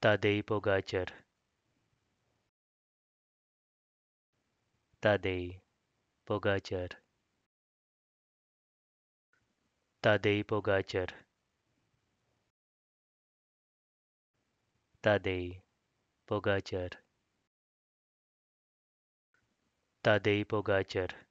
Tadej Pogacar Tadej Pogacar Tadej Pogacar Tadej Pogacar Tadej Pogacar